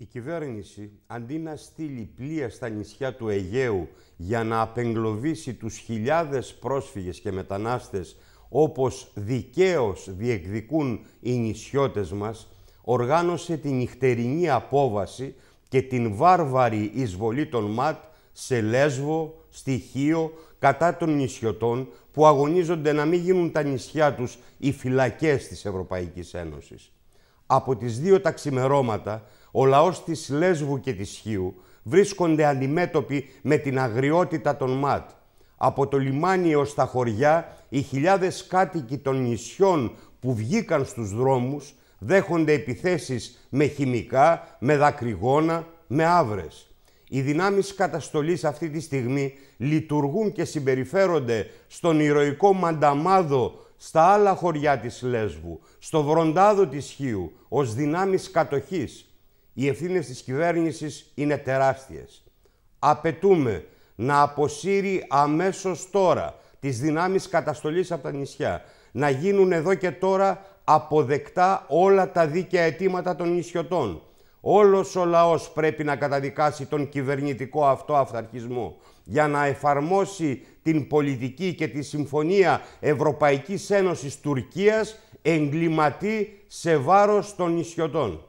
Η κυβέρνηση, αντί να στείλει πλοία στα νησιά του Αιγαίου για να απεγκλωβίσει τους χιλιάδες πρόσφυγες και μετανάστες όπως δικαίως διεκδικούν οι νησιώτες μας, οργάνωσε την νυχτερινή απόβαση και την βάρβαρη εισβολή των ΜΑΤ σε Λέσβο, στοιχείο κατά των νησιωτών που αγωνίζονται να μην γίνουν τα νησιά τους οι φυλακές της Ευρωπαϊκής Ένωσης. Από τις δύο ταξιμερώματα, ο λαός της Λέσβου και της Χίου βρίσκονται αντιμέτωποι με την αγριότητα των ΜΑΤ. Από το λιμάνι ως τα χωριά, οι χιλιάδες κάτοικοι των νησιών που βγήκαν στους δρόμους δέχονται επιθέσεις με χημικά, με δακρυγόνα, με άβρες. Οι δυνάμεις καταστολής αυτή τη στιγμή λειτουργούν και συμπεριφέρονται στον ηρωικό μανταμάδο στα άλλα χωριά της Λέσβου, στο βροντάδο της Χίου, ως δυνάμεις κατοχής, οι ευθύνες της κυβέρνησης είναι τεράστιες. Απαιτούμε να αποσύρει αμέσως τώρα τις δυνάμεις καταστολής από τα νησιά, να γίνουν εδώ και τώρα αποδεκτά όλα τα δίκαια αιτήματα των νησιωτών, Όλος ο λαός πρέπει να καταδικάσει τον κυβερνητικό αυτό αυταρχισμό για να εφαρμόσει την πολιτική και τη συμφωνία Ευρωπαϊκής Ένωσης Τουρκίας εγκληματή σε βάρος των νησιωτών.